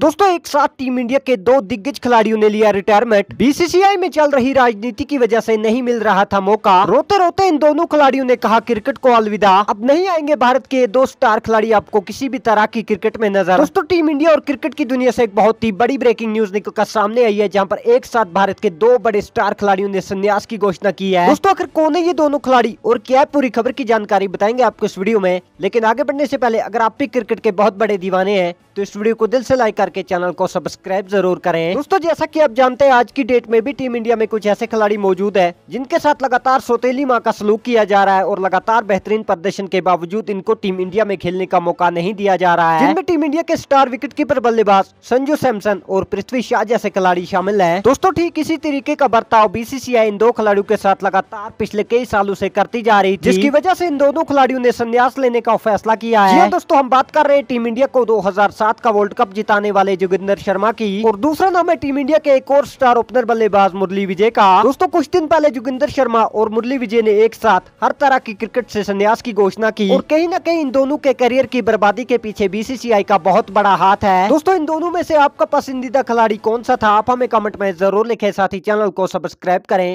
दोस्तों एक साथ टीम इंडिया के दो दिग्गज खिलाड़ियों ने लिया रिटायरमेंट बीसीसीआई में चल रही राजनीति की वजह से नहीं मिल रहा था मौका रोते रोते इन दोनों खिलाड़ियों ने कहा क्रिकेट को अलविदा अब नहीं आएंगे भारत के दो स्टार खिलाड़ी आपको किसी भी तरह की क्रिकेट में नजर दोस्तों टीम इंडिया और क्रिकेट की दुनिया से एक बहुत ही बड़ी ब्रेकिंग न्यूज निकल कर सामने आई है जहाँ पर एक साथ भारत के दो बड़े स्टार खिलाड़ियों ने संन्यास की घोषणा की है दोस्तों आखिर कौन है ये दोनों खिलाड़ी और क्या पूरी खबर की जानकारी बताएंगे आपको इस वीडियो में लेकिन आगे बढ़ने से पहले अगर आप भी क्रिकेट के बहुत बड़े दीवाने हैं तो इस वीडियो को दिल से लाइक कर करके के चैनल को सब्सक्राइब जरूर करें दोस्तों जैसा कि आप जानते हैं आज की डेट में भी टीम इंडिया में कुछ ऐसे खिलाड़ी मौजूद है जिनके साथ लगातार सोतेली माँ का सलूक किया जा रहा है और लगातार बेहतरीन प्रदर्शन के बावजूद इनको टीम इंडिया में खेलने का मौका नहीं दिया जा रहा है जिनमें टीम इंडिया के स्टार विकेट कीपर बल्लेबाज संजू सैमसन और पृथ्वी शाह जैसे खिलाड़ी शामिल है दोस्तों ठीक इसी तरीके का बर्ताव बीसीसीआई इन दो खिलाड़ियों के साथ लगातार पिछले कई सालों से करती जा रही थी जिसकी वजह से इन दोनों खिलाड़ियों ने संन्यास लेने का फैसला किया है हाँ, दोस्तों हम बात कर रहे हैं टीम इंडिया को दो का वर्ल्ड कप जिताने वाले जोगिंदर शर्मा की और दूसरा नाम है टीम इंडिया के एक और स्टार ओपनर बल्लेबाज मुरली विजय का दोस्तों कुछ दिन पहले जोगिंदर शर्मा और मुरली विजय ने एक साथ हर तरह की क्रिकेट से संन्यास की घोषणा की और कहीं न कहीं इन दोनों के करियर की बर्बादी के पीछे बीसीसीआई का बहुत बड़ा हाथ है दोस्तों इन दोनों में से आपका पसंदीदा खिलाड़ी कौन सा था आप हमें कमेंट में जरूर लिखे साथ ही चैनल को सब्सक्राइब करें